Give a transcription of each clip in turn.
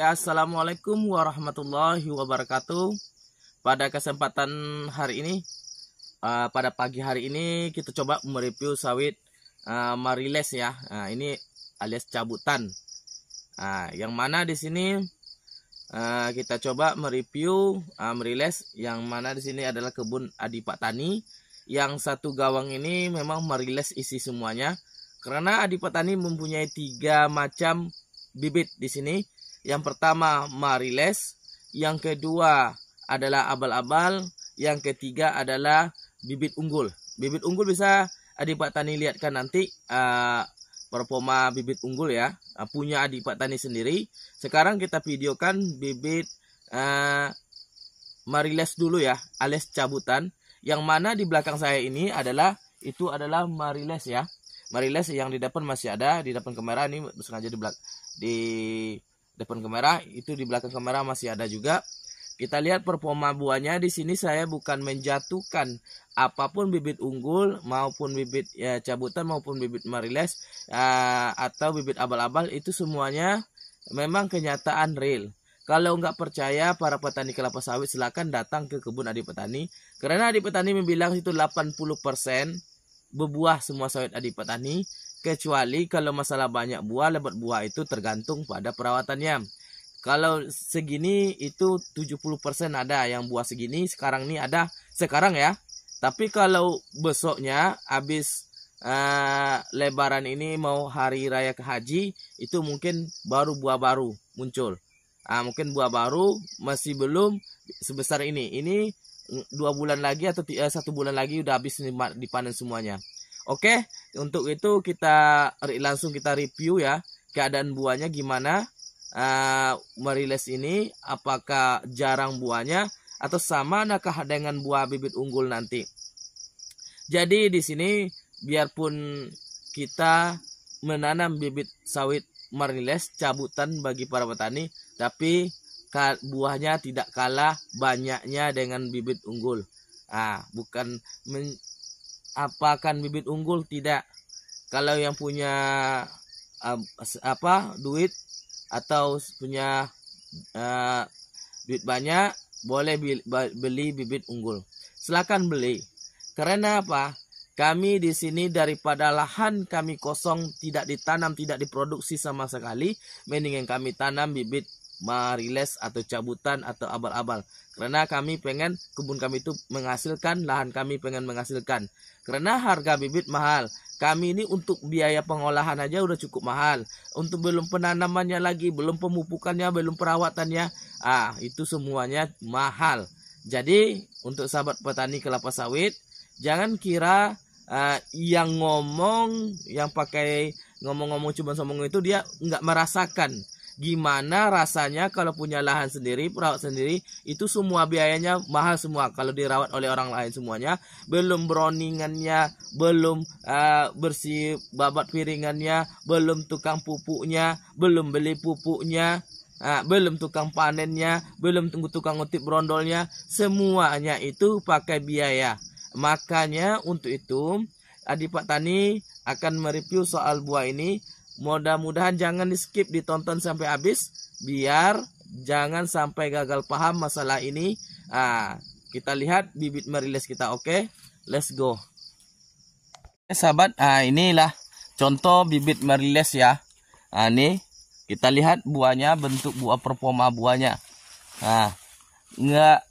Ya, assalamualaikum warahmatullahi wabarakatuh. Pada kesempatan hari ini, uh, pada pagi hari ini kita coba mereview sawit uh, mariles ya. uh, ini alias cabutan. uh, yang mana di sini uh, kita coba mereview uh, mariles yang mana di sini adalah kebun Adipak Tani. Yang satu gawang ini memang mariles isi semuanya karena Adipak Tani mempunyai tiga macam bibit di sini yang pertama mariles, yang kedua adalah abal-abal, yang ketiga adalah bibit unggul. Bibit unggul bisa adik Pak Tani lihatkan nanti uh, performa bibit unggul ya, uh, punya adik Pak Tani sendiri. Sekarang kita videokan bibit uh, ah, mariles dulu ya, alias cabutan. Yang mana di belakang saya ini adalah itu adalah mariles ya. Mariles yang di depan masih ada, di depan kamera ini sengaja di belakang di depan kamera itu di belakang kamera masih ada juga kita lihat performa buahnya di sini saya bukan menjatuhkan apapun bibit unggul maupun bibit ya, cabutan maupun bibit mariles uh, ya, atau bibit abal-abal itu semuanya memang kenyataan real. Kalau nggak percaya para petani kelapa sawit silakan datang ke kebun Adi Petani karena Adi Petani membilang itu 80% berbuah semua sawit Adi Petani kecuali kalau masalah banyak buah lebat buah itu tergantung pada perawatannya kalau segini itu 70% ada yang buah segini sekarang ini ada sekarang ya tapi kalau besoknya habis uh, lebaran ini mau hari raya ke haji itu mungkin baru buah baru muncul uh, mungkin buah baru masih belum sebesar ini ini mm, dua bulan lagi atau eh, satu bulan lagi udah habis dipanen semuanya Oke, untuk itu kita langsung kita review ya keadaan buahnya gimana uh, eh, merilis ini apakah jarang buahnya atau sama nakah dengan buah bibit unggul nanti. Jadi di sini biarpun kita menanam bibit sawit merilis cabutan bagi para petani tapi buahnya tidak kalah banyaknya dengan bibit unggul. Ah, bukan apakan bibit unggul tidak kalau yang punya uh, apa duit atau punya uh, duit banyak boleh beli bibit unggul silakan beli karena apa kami di sini daripada lahan kami kosong tidak ditanam tidak diproduksi sama sekali mendingan kami tanam bibit mariles atau cabutan atau abal-abal karena kami pengen kebun kami itu menghasilkan lahan kami pengen menghasilkan karena harga bibit mahal kami ini untuk biaya pengolahan aja udah cukup mahal untuk belum penanamannya lagi belum pemupukannya belum perawatannya ah itu semuanya mahal jadi untuk sahabat petani kelapa sawit jangan kira uh, yang ngomong yang pakai ngomong-ngomong cuma sombong itu dia nggak merasakan gimana rasanya kalau punya lahan sendiri, perawat sendiri, itu semua biayanya mahal semua kalau dirawat oleh orang lain semuanya. Belum browningannya, belum uh, bersih babat piringannya, belum tukang pupuknya, belum beli pupuknya, uh, belum tukang panennya, belum tunggu tukang ngutip brondolnya, semuanya itu pakai biaya. Makanya untuk itu, Adipak Tani akan mereview soal buah ini Mudah-mudahan jangan di skip ditonton sampai habis biar jangan sampai gagal paham masalah ini. Ah, kita lihat bibit merilis kita oke. Okay? Let's go. Oke sahabat, ah inilah contoh bibit merilis ya. Nah, ini kita lihat buahnya bentuk buah performa buahnya. Nah, enggak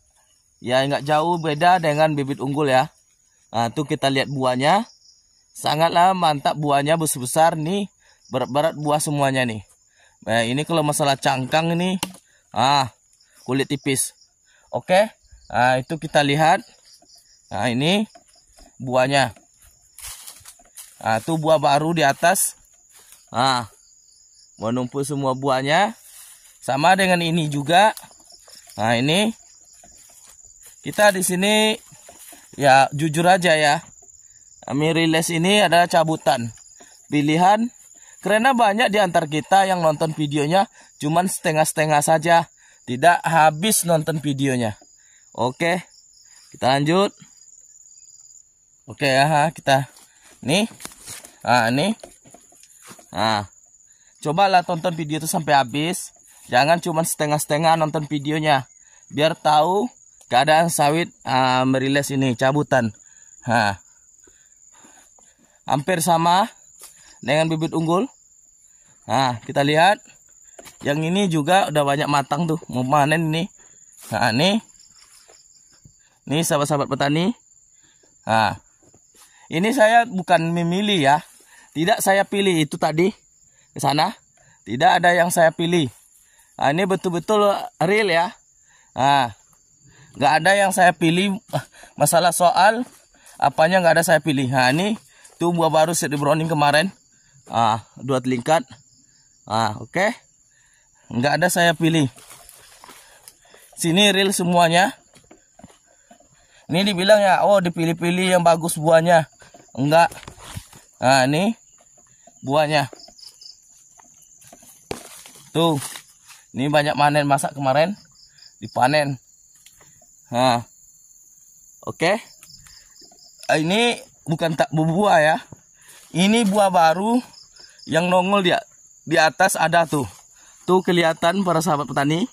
ya enggak jauh beda dengan bibit unggul ya. Nah, itu kita lihat buahnya. Sangatlah mantap buahnya besar-besar nih berat-berat buah semuanya nih nah ini kalau masalah cangkang ini ah kulit tipis oke okay? nah itu kita lihat nah ini buahnya nah itu buah baru di atas ah menumpuk semua buahnya sama dengan ini juga nah ini kita di sini ya jujur aja ya kami rilis ini adalah cabutan pilihan karena banyak di antar kita yang nonton videonya cuman setengah-setengah saja, tidak habis nonton videonya. Oke. Kita lanjut. Oke ya, kita nih. Ah, ini. Nah. Cobalah tonton video itu sampai habis. Jangan cuman setengah-setengah nonton videonya. Biar tahu keadaan sawit uh, merilis ini cabutan. Nah. Hampir sama dengan bibit unggul. Nah, kita lihat. Yang ini juga udah banyak matang tuh. Mau panen ini, Nah, ini. ini sahabat-sahabat petani. Nah, ini saya bukan memilih ya. Tidak saya pilih itu tadi ke sana. Tidak ada yang saya pilih. Nah, ini betul-betul real ya. Nah, nggak ada yang saya pilih masalah soal apanya nggak ada saya pilih. Nah, ini tuh buah baru set di browning kemarin ah dua tingkat ah oke okay. nggak ada saya pilih sini real semuanya ini dibilang ya oh dipilih-pilih yang bagus buahnya enggak nah ini buahnya tuh ini banyak manen masak kemarin dipanen nah oke okay. Ah, ini bukan tak buah ya ini buah baru yang nongol dia di atas ada tuh tuh kelihatan para sahabat petani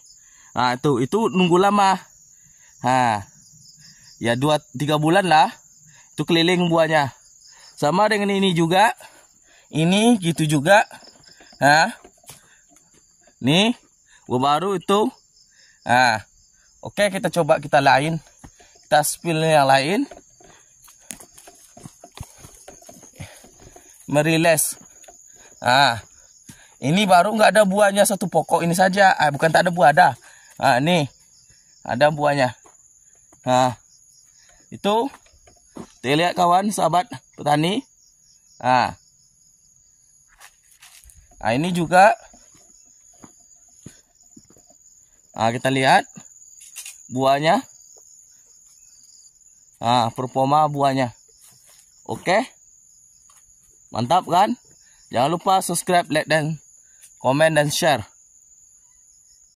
nah itu itu nunggu lama nah ya dua tiga bulan lah itu keliling buahnya sama dengan ini juga ini gitu juga nah nih gua baru itu nah oke kita coba kita lain kita spill yang lain merilis ah ini baru nggak ada buahnya satu pokok ini saja ah bukan tak ada buah ada ah ini ada buahnya ah itu kita lihat kawan sahabat petani ah nah ini juga ah kita lihat buahnya ah performa buahnya oke mantap kan Jangan lupa subscribe, like dan komen dan share.